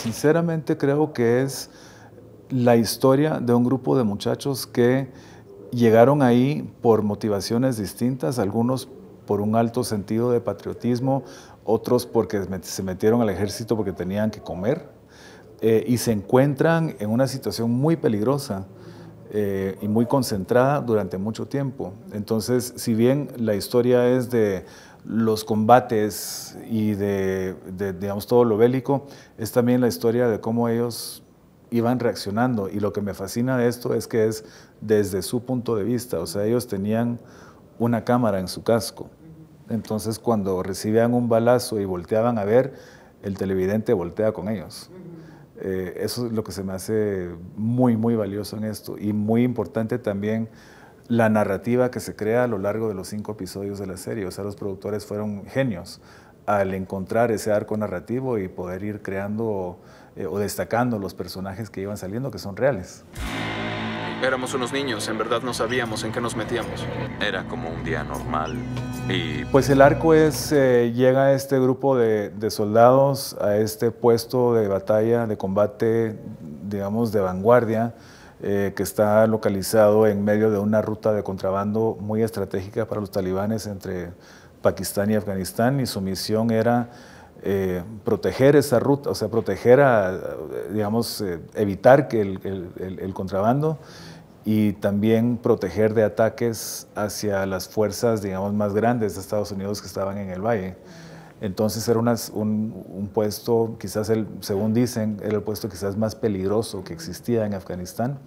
sinceramente creo que es la historia de un grupo de muchachos que llegaron ahí por motivaciones distintas, algunos por un alto sentido de patriotismo, otros porque se metieron al ejército porque tenían que comer, eh, y se encuentran en una situación muy peligrosa eh, y muy concentrada durante mucho tiempo. Entonces, si bien la historia es de los combates y de, digamos, todo lo bélico, es también la historia de cómo ellos iban reaccionando. Y lo que me fascina de esto es que es desde su punto de vista. O sea, ellos tenían una cámara en su casco. Entonces, cuando recibían un balazo y volteaban a ver, el televidente voltea con ellos. Eh, eso es lo que se me hace muy, muy valioso en esto y muy importante también la narrativa que se crea a lo largo de los cinco episodios de la serie. O sea, los productores fueron genios al encontrar ese arco narrativo y poder ir creando eh, o destacando los personajes que iban saliendo que son reales. Éramos unos niños, en verdad no sabíamos en qué nos metíamos. Era como un día normal y... Pues el arco es, eh, llega este grupo de, de, soldados a este puesto de batalla, de combate, digamos, de vanguardia, eh, que está localizado en medio de una ruta de contrabando muy estratégica para los talibanes entre Pakistán y Afganistán y su misión era eh, proteger esa ruta, o sea, proteger, a, digamos, eh, evitar que el, el, contrabando y también proteger de ataques hacia las fuerzas, digamos, más grandes de Estados Unidos que estaban en el valle. Entonces era un, puesto, quizás el, según dicen, era el puesto quizás más peligroso que existía en Afganistán.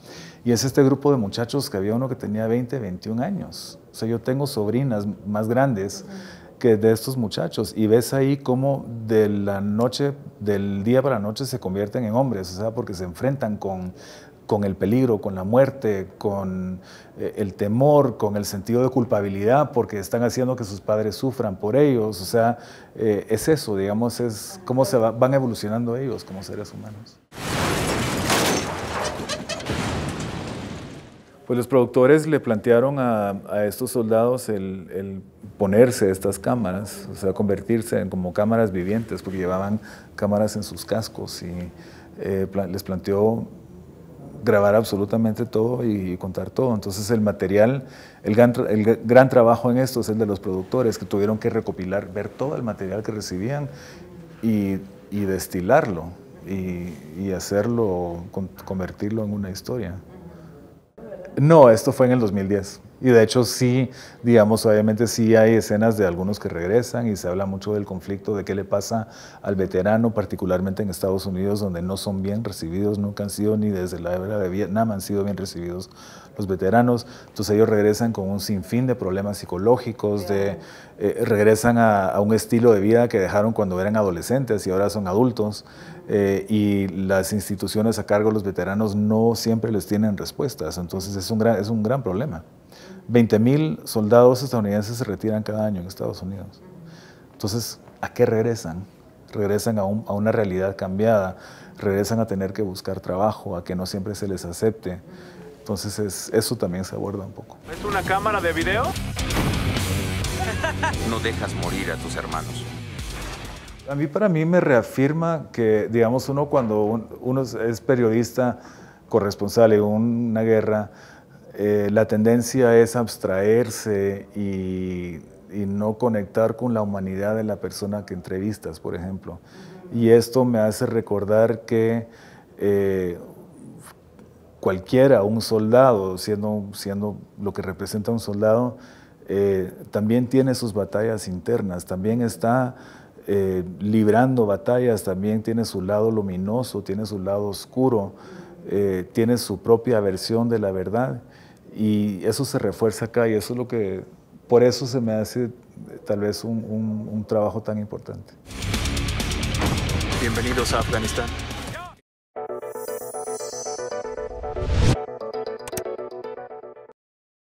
Y es este grupo de muchachos que había uno que tenía 20, 21 años. O sea, yo tengo sobrinas más grandes que de estos muchachos. Y ves ahí cómo de la noche, del día para la noche se convierten en hombres, o sea, porque se enfrentan con con el peligro, con la muerte, con eh, el temor, con el sentido de culpabilidad, porque están haciendo que sus padres sufran por ellos. O sea, eh, es eso, digamos, es cómo se van evolucionando ellos como seres humanos. Pues los productores le plantearon a, estos soldados el, ponerse estas cámaras, o sea, convertirse en como cámaras vivientes, porque llevaban cámaras en sus cascos y eh, les planteó grabar absolutamente todo y, contar todo. Entonces el material, el gran, el gran trabajo en esto es el de los productores, que tuvieron que recopilar, ver todo el material que recibían y, destilarlo y, hacerlo, convertirlo en una historia. No, esto fue en el 2010. Y de hecho sí, digamos, obviamente sí hay escenas de algunos que regresan y se habla mucho del conflicto, de qué le pasa al veterano, particularmente en Estados Unidos, donde no son bien recibidos, nunca han sido ni desde la era de Vietnam han sido bien recibidos los veteranos. Entonces ellos regresan con un sinfín de problemas psicológicos, de, eh, regresan a, un estilo de vida que dejaron cuando eran adolescentes y ahora son adultos. Eh, y las instituciones a cargo de los veteranos no siempre les tienen respuestas. Entonces es un es un gran problema. 20.000 soldados estadounidenses se retiran cada año en Estados Unidos. Entonces, ¿a qué regresan? Regresan a, una realidad cambiada, regresan a tener que buscar trabajo, a que no siempre se les acepte. Entonces, eso también se aborda un poco. ¿Es una cámara de video? No dejas morir a tus hermanos. A mí para mí me reafirma que, digamos, uno cuando uno es periodista corresponsal en una guerra, eh, la tendencia es abstraerse y, no conectar con la humanidad de la persona que entrevistas, por ejemplo. Y esto me hace recordar que eh, cualquiera, un soldado, siendo, lo que representa un soldado, eh, también tiene sus batallas internas, también está librando batallas, también tiene su lado luminoso, tiene su lado oscuro, tiene su propia versión de la verdad. Y eso se refuerza acá y eso es lo que, por eso se me hace eh, tal vez un, trabajo tan importante. Bienvenidos a Afganistán.